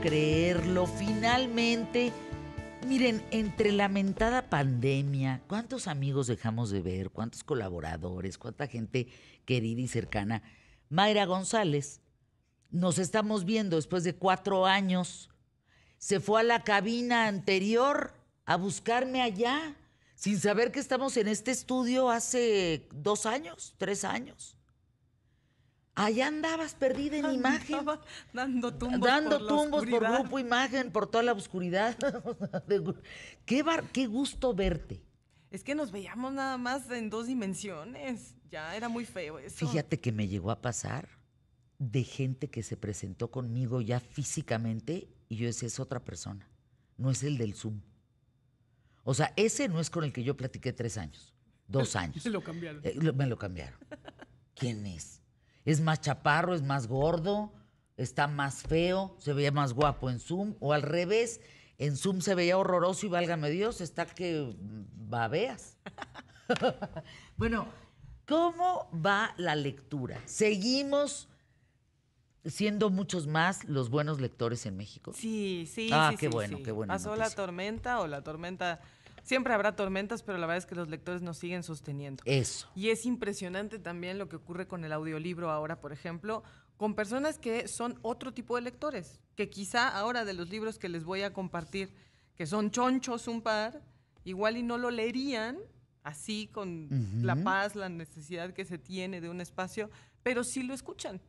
creerlo, finalmente. Miren, entre lamentada pandemia, ¿cuántos amigos dejamos de ver? ¿Cuántos colaboradores? ¿Cuánta gente querida y cercana? Mayra González, nos estamos viendo después de cuatro años. Se fue a la cabina anterior a buscarme allá, sin saber que estamos en este estudio hace dos años, tres años. Allá andabas perdida en imagen. Dando tumbos, por, tumbos grupo imagen, por toda la oscuridad. qué, gusto verte. Es que nos veíamos nada más en dos dimensiones. Ya era muy feo eso. Fíjate que me llegó a pasar de gente que se presentó conmigo ya físicamente y yo decía, es otra persona. No es el del Zoom. O sea, ese no es con el que yo platiqué tres años, dos años. lo cambiaron. Eh, me lo cambiaron. ¿Quién es? es más chaparro, es más gordo, está más feo, se veía más guapo en Zoom, o al revés, en Zoom se veía horroroso y válgame Dios, está que babeas. bueno, ¿cómo va la lectura? ¿Seguimos siendo muchos más los buenos lectores en México? Sí, sí. Ah, qué bueno, qué bueno. ¿Pasó la tormenta o la tormenta siempre habrá tormentas, pero la verdad es que los lectores nos siguen sosteniendo. Eso. Y es impresionante también lo que ocurre con el audiolibro ahora, por ejemplo, con personas que son otro tipo de lectores, que quizá ahora de los libros que les voy a compartir, que son chonchos un par, igual y no lo leerían así con la paz, la necesidad que se tiene de un espacio, pero sí lo escuchan.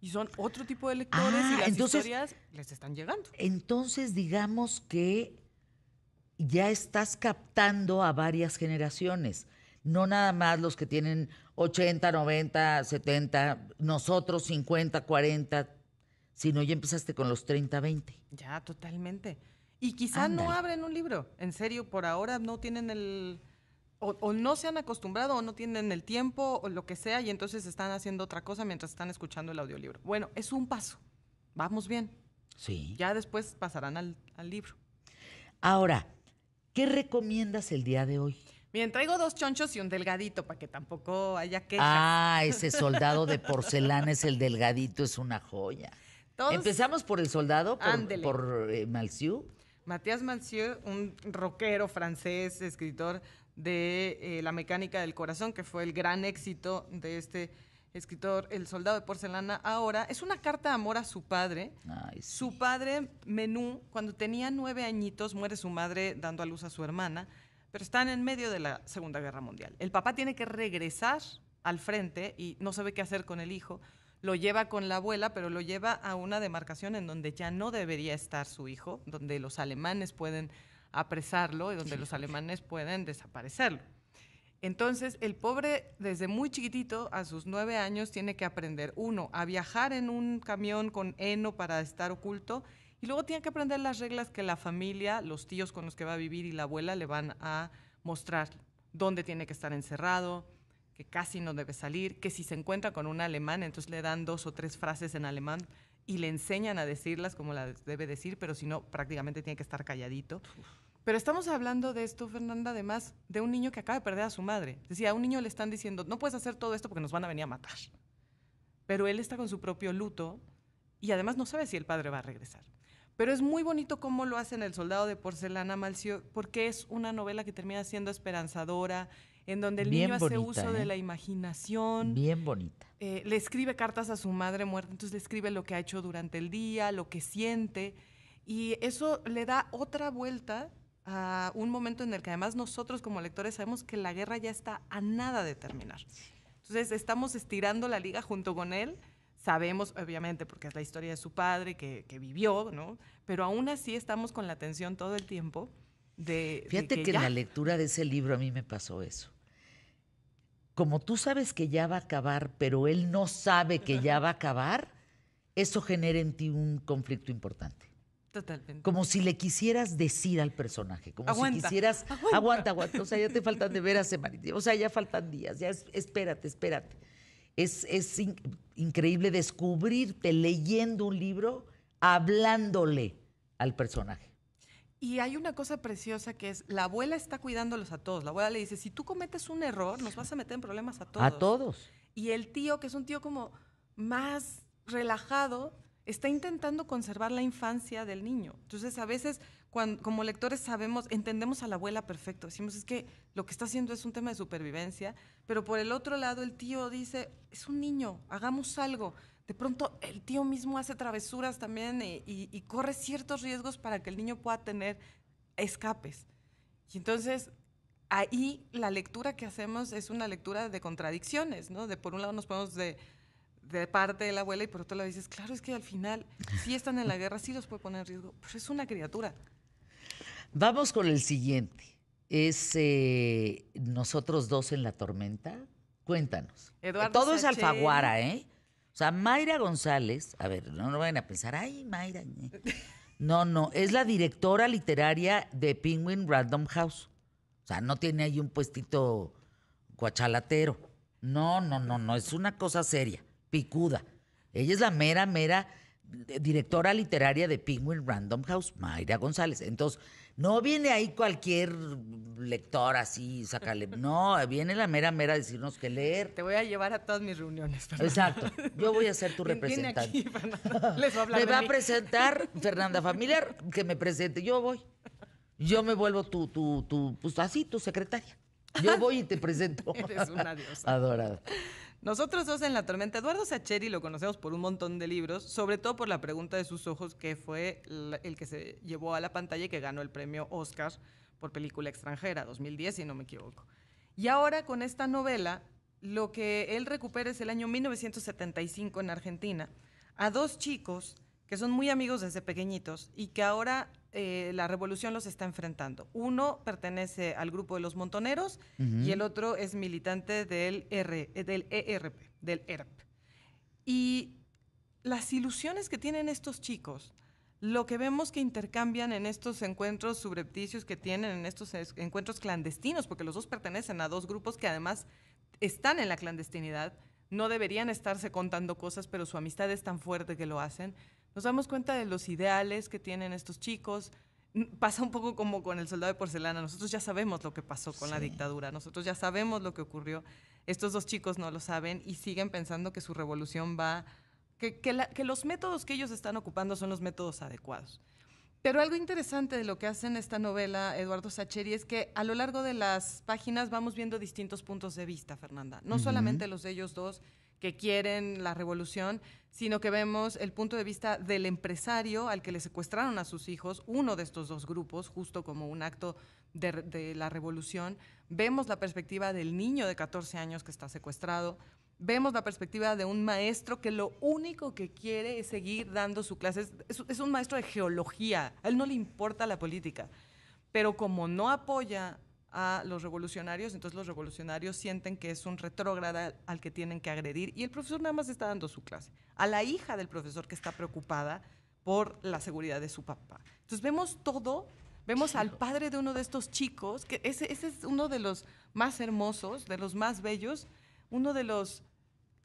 Y son otro tipo de lectores ah, y las historias les están llegando. Entonces, digamos que ya estás captando a varias generaciones, no nada más los que tienen 80, 90, 70, nosotros 50, 40, sino ya empezaste con los 30, 20. Ya, totalmente. Y quizá no abren un libro, en serio, por ahora no tienen el... O, no se han acostumbrado o no tienen el tiempo o lo que sea y entonces están haciendo otra cosa mientras están escuchando el audiolibro. Bueno, es un paso. Vamos bien. Sí. Ya después pasarán al libro. Ahora, ¿Qué recomiendas el día de hoy? Bien, traigo dos chonchos y un delgadito para que tampoco haya que. Ah, ese soldado de porcelana es el delgadito, es una joya. Empezamos por el soldado, por, por eh, Matías Malciu, un rockero francés, escritor de eh, La mecánica del corazón, que fue el gran éxito de este escritor El Soldado de Porcelana ahora, es una carta de amor a su padre. Su padre, Menú, cuando tenía nueve añitos, muere su madre dando a luz a su hermana, pero están en medio de la Segunda Guerra Mundial. El papá tiene que regresar al frente y no sabe qué hacer con el hijo. Lo lleva con la abuela, pero lo lleva a una demarcación en donde ya no debería estar su hijo, donde los alemanes pueden apresarlo y donde los alemanes pueden desaparecerlo. Entonces, el pobre, desde muy chiquitito, a sus nueve años, tiene que aprender, uno, a viajar en un camión con heno para estar oculto, y luego tiene que aprender las reglas que la familia, los tíos con los que va a vivir y la abuela le van a mostrar dónde tiene que estar encerrado, que casi no debe salir, que si se encuentra con un alemán, entonces le dan dos o tres frases en alemán y le enseñan a decirlas como las debe decir, pero si no, prácticamente tiene que estar calladito. Pero estamos hablando de esto, Fernanda, además de un niño que acaba de perder a su madre. Decía, a un niño le están diciendo, no puedes hacer todo esto porque nos van a venir a matar. Pero él está con su propio luto y además no sabe si el padre va a regresar. Pero es muy bonito cómo lo hacen El Soldado de Porcelana, Malcio, porque es una novela que termina siendo esperanzadora, en donde el niño hace uso de ¿eh? la imaginación. Bien bonita. Eh, le escribe cartas a su madre muerta, entonces le escribe lo que ha hecho durante el día, lo que siente, y eso le da otra vuelta a un momento en el que además nosotros como lectores sabemos que la guerra ya está a nada de terminar. Entonces estamos estirando la liga junto con él. Sabemos, obviamente, porque es la historia de su padre que, vivió, ¿no? Pero aún así estamos con la atención todo el tiempo de... Fíjate que en la lectura de ese libro a mí me pasó eso. Como tú sabes que ya va a acabar, pero él no sabe que ya va a acabar, eso genera en ti un conflicto importante. Como si le quisieras decir al personaje, como si quisieras, aguanta. aguanta, o sea, ya te faltan de veras semanas, eh, o sea, ya faltan días, ya espérate, espérate. Es, es increíble descubrirte leyendo un libro, hablándole al personaje. Y hay una cosa preciosa que es, la abuela está cuidándolos a todos. La abuela le dice, si tú cometes un error, nos vas a meter en problemas a todos. A todos. Y el tío, que es un tío como más relajado, está intentando conservar la infancia del niño. Entonces, a veces, como lectores sabemos, entendemos a la abuela perfecto. Decimos, es que lo que está haciendo es un tema de supervivencia, pero por el otro lado el tío dice, es un niño, hagamos algo. De pronto el tío mismo hace travesuras también y, corre ciertos riesgos para que el niño pueda tener escapes. Y entonces ahí la lectura que hacemos es una lectura de contradicciones, ¿no? De por un lado nos ponemos de de parte de la abuela y por otro lado dices, claro, es que al final si están en la guerra, sí los puede poner en riesgo, pero es una criatura. Vamos con el siguiente. Es eh, Nosotros dos en la tormenta. Cuéntanos. Eduardo Todo es alfaguara, ¿eh? O sea, Mayra González, a ver, no, lo vayan a pensar, ay, Mayra. No, no, es la directora literaria de Penguin Random House. O sea, no tiene ahí un puestito guachalatero. No, no, no, no, es una cosa seria picuda. Ella es la mera, mera eh, directora literaria de Penguin Random House, Mayra González. Entonces, no viene ahí cualquier lector así, sacarle. No, viene la mera mera a decirnos que leer. Te voy a llevar a todas mis reuniones. Exacto. Yo voy a ser tu representante. me va a presentar Fernanda Familiar, que me presente. Yo voy. Yo me vuelvo tu, tu, tu, pues así, tu secretaria. Yo voy y te presento. Eres una diosa. Adorada. Nosotros dos en la tormenta, Eduardo Sacheri lo conocemos por un montón de libros, sobre todo por la pregunta de sus ojos, que fue el que se llevó a la pantalla y que ganó el premio Oscar por película extranjera, 2010, si no me equivoco. Y ahora con esta novela, lo que él recupera es el año 1975 en Argentina, a dos chicos que son muy amigos desde pequeñitos y que ahora eh, la revolución los está enfrentando. Uno pertenece al grupo de los montoneros y el otro es militante del, eh, del ERP, del ERP. Y las ilusiones que tienen estos chicos, lo que vemos que intercambian en estos encuentros subrepticios que tienen, en estos encuentros clandestinos, porque los dos pertenecen a dos grupos que además están en la clandestinidad, no deberían estarse contando cosas, pero su amistad es tan fuerte que lo hacen nos damos cuenta de los ideales que tienen estos chicos. Mm, pasa un poco como con el soldado de porcelana. Nosotros ya sabemos lo que pasó con la dictadura, nosotros ya sabemos lo que ocurrió. Estos dos chicos no lo saben y siguen pensando que su revolución va, que, los métodos que ellos están ocupando son los métodos adecuados. Pero algo interesante de lo que hace en esta novela Eduardo Sacheri es que a lo largo de las páginas vamos viendo distintos puntos de vista, Fernanda. No solamente los de ellos dos, que quieren la revolución, sino que vemos el punto de vista del empresario al que le secuestraron a sus hijos, uno de estos dos grupos, justo como un acto de, la revolución. Vemos la perspectiva del niño de 14 años que está secuestrado. Vemos la perspectiva de un maestro que lo único que quiere es seguir dando su clase. es un maestro de geología, a él no le importa la política. Pero como no apoya a los revolucionarios, entonces los revolucionarios sienten que es un retrógrado al que tienen que agredir y el profesor nada más está dando su clase, a la hija del profesor que está preocupada por la seguridad de su papá. Entonces vemos todo, vemos al padre de uno de estos chicos, que ese es uno de los más hermosos, de los más bellos, uno de los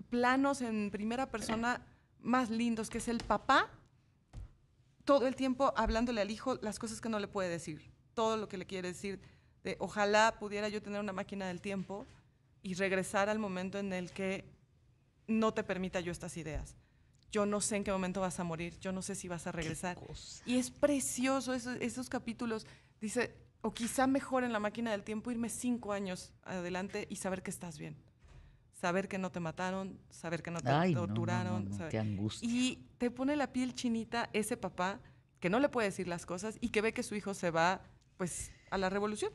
planos en primera persona más lindos, que es el papá todo el tiempo hablándole al hijo las cosas que no le puede decir, todo lo que le quiere decir ojalá pudiera yo tener una máquina del tiempo y regresar al momento en el que no te permita yo estas ideas. Yo no sé en qué momento vas a morir, yo no sé si vas a regresar. Y es precioso esos, capítulos. Dice, o quizá mejor en la máquina del tiempo irme cinco años adelante y saber que estás bien. Saber que no te mataron, saber que no te torturaron. Ay, qué angustia. Y te pone la piel chinita ese papá que no le puede decir las cosas y que ve que su hijo se va, pues, a la revolución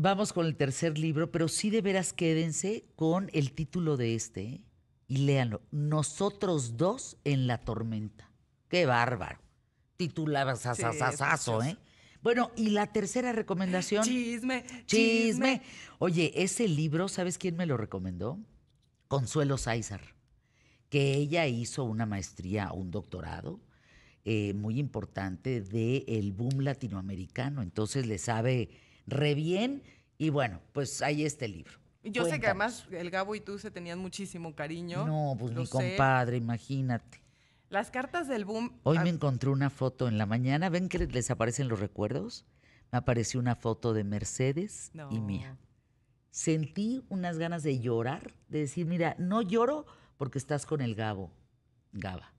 vamos con el tercer libro, pero sí de veras quédense con el título de este y léanlo. Nosotros dos en la tormenta. Qué bárbaro. Titulaba ¿eh? Bueno, y la tercera recomendación. Chisme, chisme, Oye, ese libro, ¿sabes quién me lo recomendó? Consuelo Sáizar, que ella hizo una maestría un doctorado eh, muy importante del el boom latinoamericano. Entonces le sabe re bien. Y bueno, pues ahí está el libro. Yo sé que además el Gabo y tú se tenían muchísimo cariño. No, pues mi compadre, imagínate. Las cartas del boom. Hoy ah, me encontré una foto en la mañana. ¿Ven que les aparecen los recuerdos? Me apareció una foto de Mercedes y mía. Sentí unas ganas de llorar, de decir, mira, no lloro porque estás con el Gabo, Gaba,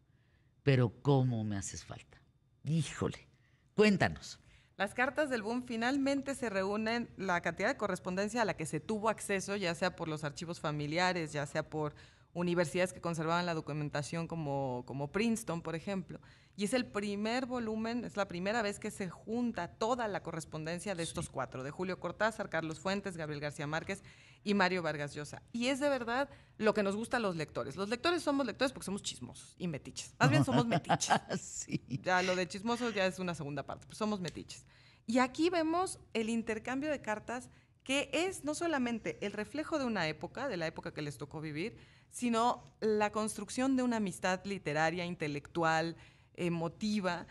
pero cómo me haces falta. Híjole, cuéntanos. Las cartas del boom finalmente se reúnen la cantidad de correspondencia a la que se tuvo acceso, ya sea por los archivos familiares, ya sea por universidades que conservaban la documentación como, como Princeton, por ejemplo. Y es el primer volumen, es la primera vez que se junta toda la correspondencia de estos cuatro, de Julio Cortázar, Carlos Fuentes, Gabriel García Márquez y Mario Vargas Llosa. Y es de verdad lo que nos gusta a los lectores. Los lectores somos lectores porque somos chismosos y metiches. Más bien somos metiches. Ya lo de chismosos ya es una segunda parte, pero somos metiches. Y aquí vemos el intercambio de cartas que es no solamente el reflejo de una época, de la época que les tocó vivir, sino la construcción de una amistad literaria, intelectual, emotiva.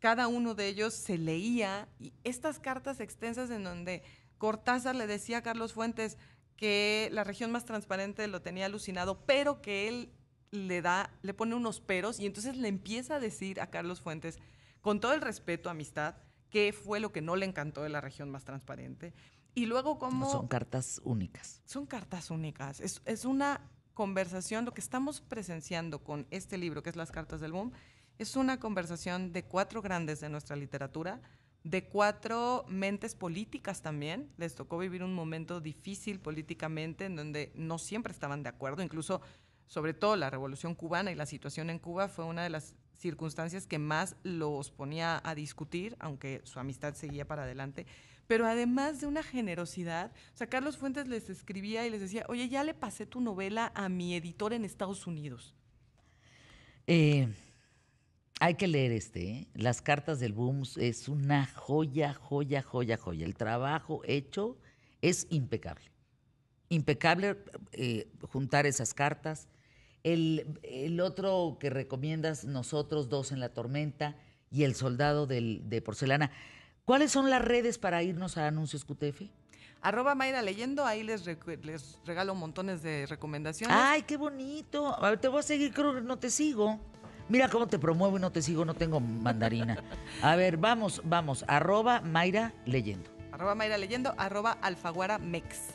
Cada uno de ellos se leía y estas cartas extensas en donde Cortázar le decía a Carlos Fuentes, que la región más transparente lo tenía alucinado, pero que él le da, le pone unos peros y entonces le empieza a decir a Carlos Fuentes, con todo el respeto, amistad, qué fue lo que no le encantó de la región más transparente. Y luego como… son cartas únicas. Son cartas únicas. Es, es, una conversación, lo que estamos presenciando con este libro, que es Las Cartas del Boom, es una conversación de cuatro grandes de nuestra literatura, de cuatro mentes políticas también. Les tocó vivir un momento difícil políticamente en donde no siempre estaban de acuerdo, incluso sobre todo la revolución cubana y la situación en Cuba fue una de las circunstancias que más los ponía a discutir, aunque su amistad seguía para adelante, pero además de una generosidad, o sea, Carlos Fuentes les escribía y les decía, oye, ya le pasé tu novela a mi editor en Estados Unidos. Eh, hay que leer este, ¿eh? Las cartas del boom es una joya, joya, joya, joya. El trabajo hecho es impecable. Impecable eh, juntar esas cartas. El, otro que recomiendas, nosotros dos en la tormenta y el soldado de porcelana. ¿Cuáles son las redes para irnos a anuncios QTF? Arroba Mayra Leyendo, ahí les, les regalo montones de recomendaciones. ¡Ay, qué bonito! Te voy a seguir, creo que no te sigo. Mira cómo te promuevo y no te sigo, no tengo mandarina. A ver, vamos, vamos. Arroba Mayra Leyendo. Arroba Mayra Leyendo, arroba Alfaguara Mex.